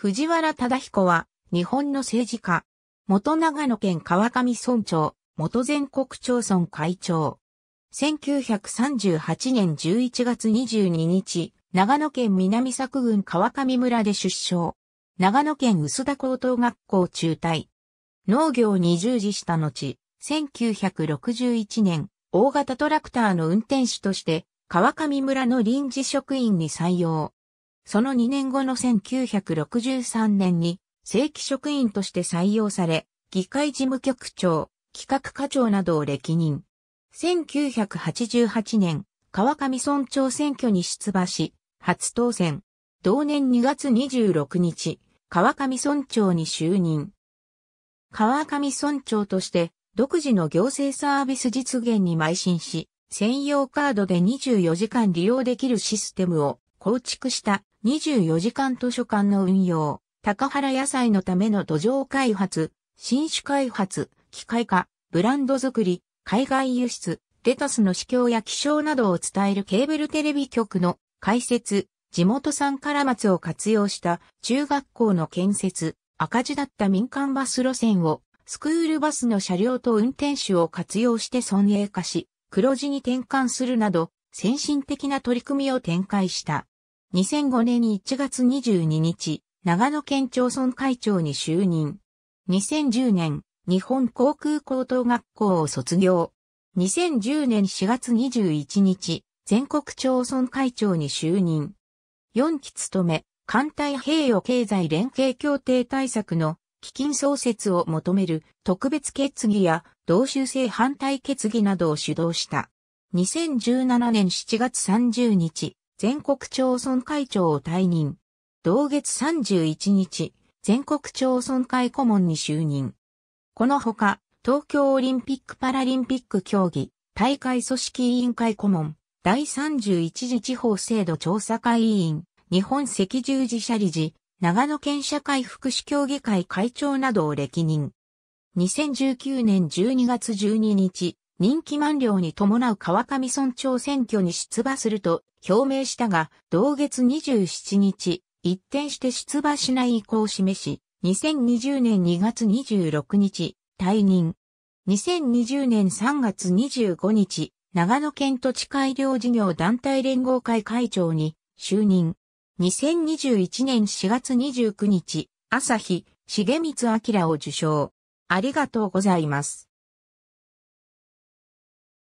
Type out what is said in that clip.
藤原忠彦は、日本の政治家。元長野県川上村長、元全国町村会長。1938年11月22日、長野県南作郡川上村で出生。長野県薄田高等学校中退。農業に従事した後、1961年、大型トラクターの運転手として、川上村の臨時職員に採用。その2年後の1963年に正規職員として採用され、議会事務局長、企画課長などを歴任。1988年、川上村長選挙に出馬し、初当選。同年2月26日、川上村長に就任。川上村長として独自の行政サービス実現に邁進し、専用カードで24時間利用できるシステムを構築した24時間図書館の運用、高原野菜のための土壌開発、新種開発、機械化、ブランド作り、海外輸出、レタスの市況や気象などを伝えるケーブルテレビ局の開設、地元産カラマツを活用した中学校の建設、赤字だった民間バス路線をスクールバスの車両と運転手を活用して村営化し、黒字に転換するなど、先進的な取り組みを展開した。2005年1月22日、長野県町村会長に就任。2010年、日本航空高等学校を卒業。2010年4月21日、全国町村会長に就任。4期務め、艦隊平与経済連携協定対策の基金創設を求める特別決議や同州制反対決議などを主導した。2017年7月30日、全国町村会長を退任。同月31日、全国町村会顧問に就任。このほか、東京オリンピック・パラリンピック競技、大会組織委員会顧問、第31次地方制度調査会委員、日本赤十字社理事、長野県社会福祉協議会会長などを歴任。2019年12月12日、任期満了に伴う川上村長選挙に出馬すると表明したが、同月27日、一転して出馬しない意向を示し、2020年2月26日、退任。2020年3月25日、長野県土地改良事業団体連合会会長に就任。2021年4月29日、朝日、重光明を受賞。ありがとうございます。